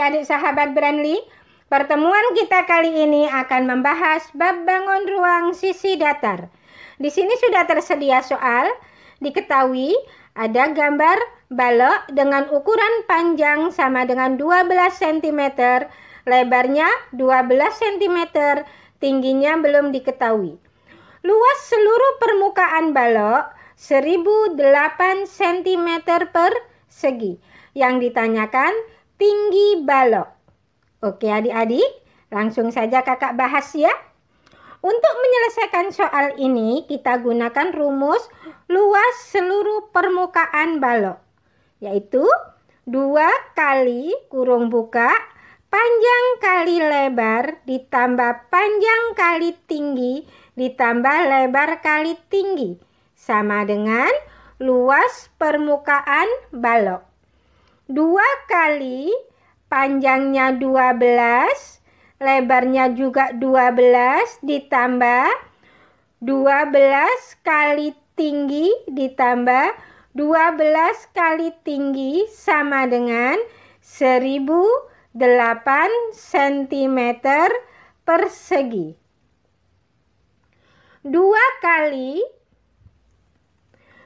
adik-adik sahabat Brandly, pertemuan kita kali ini akan membahas bab bangun ruang sisi datar. Di sini sudah tersedia soal, diketahui ada gambar balok dengan ukuran panjang sama dengan 12 cm, lebarnya 12 cm, tingginya belum diketahui. Luas seluruh permukaan balok 1008 cm per segi. Yang ditanyakan tinggi balok. Oke adik-adik, langsung saja kakak bahas ya. Untuk menyelesaikan soal ini, kita gunakan rumus luas seluruh permukaan balok, yaitu 2 kali kurung buka panjang kali lebar ditambah panjang kali tinggi ditambah lebar kali tinggi sama dengan luas permukaan balok. 2 kali panjangnya 12, lebarnya juga 12 ditambah 12 kali tinggi ditambah 12 kali tinggi sama dengan 1008 cm persegi. 2 kali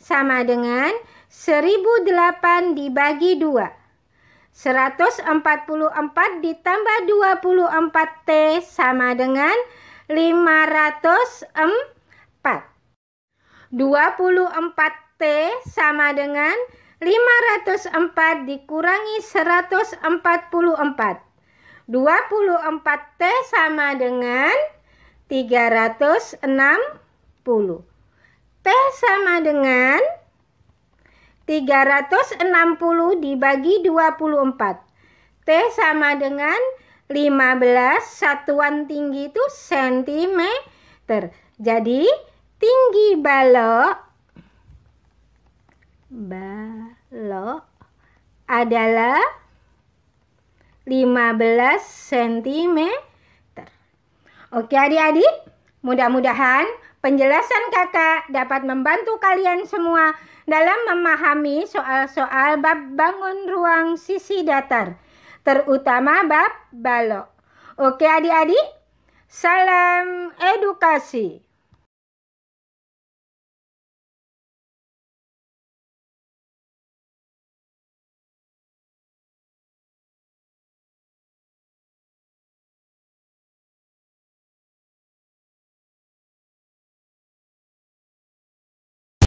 sama dengan 1008 dibagi 2. 144 ditambah 24T sama dengan 504. 24T sama dengan 504 dikurangi 144. 24T sama dengan 360 sama dengan 360 dibagi 24. T sama dengan 15 satuan tinggi itu sentimeter. Jadi tinggi balok balok adalah 15 cm. Oke adik-adik, mudah-mudahan Penjelasan kakak dapat membantu kalian semua dalam memahami soal-soal bab bangun ruang sisi datar, terutama bab balok. Oke adik-adik, salam edukasi.